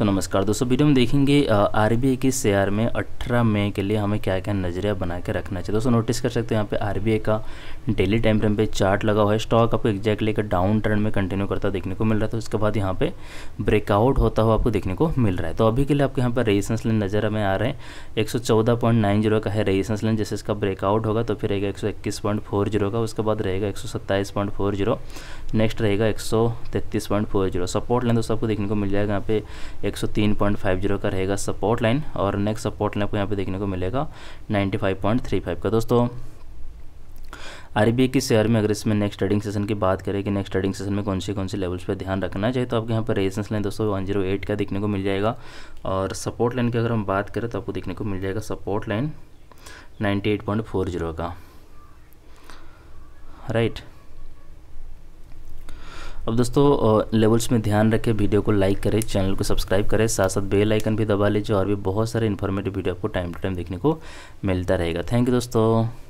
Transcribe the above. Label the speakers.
Speaker 1: सो नमस्कार दोस्तों वीडियो में देखेंगे आर के शेयर में 18 मई के लिए हमें क्या क्या नजरिया बना के रखना चाहिए दोस्तों नोटिस कर सकते हो यहाँ पे आर का डेली टाइम फ्रेम पे चार्ट लगा हुआ है स्टॉक आपको एक्जैक्टली एक डाउन ट्रेंड में कंटिन्यू करता देखने को मिल रहा है तो उसके बाद यहाँ पे ब्रेकआउट होता हुआ आपको देखने को मिल रहा है तो अभी के लिए आपके यहाँ पर रेजिस्टेंस लाइन नजर में आ रहे हैं एक का है रेजिस्टेंस लाइन जैसे इसका ब्रेकआउट होगा तो फिर रहेगा एक का उसके बाद रहेगा एक नेक्स्ट रहेगा एक सपोर्ट लाइन दोस्तों आपको देखने को मिल जाएगा यहाँ पे 103.50 का रहेगा सपोर्ट लाइन और नेक्स्ट सपोर्ट लाइन आपको यहाँ पे देखने को मिलेगा 95.35 का दोस्तों आर के शेयर में अगर इसमें नेक्स्ट ट्रेडिंग सेशन की बात करें कि नेक्स्ट ट्रेडिंग सेशन में कौन से कौन से लेवल्स पर ध्यान रखना चाहिए तो आपके यहाँ पर रेजिस्टेंस लाइन दोस्तों वन जीरो एट का देखने को मिल जाएगा और सपोर्ट लाइन की अगर हम बात करें तो आपको देखने को मिल जाएगा सपोर्ट लाइन 98.40 का राइट right. अब दोस्तों लेवल्स में ध्यान रखें वीडियो को लाइक करें चैनल को सब्सक्राइब करें साथ साथ बेल आइकन भी दबा लीजिए और भी बहुत सारे इन्फॉर्मेटिव वीडियो आपको टाइम टू टाइम देखने को मिलता रहेगा थैंक यू दोस्तों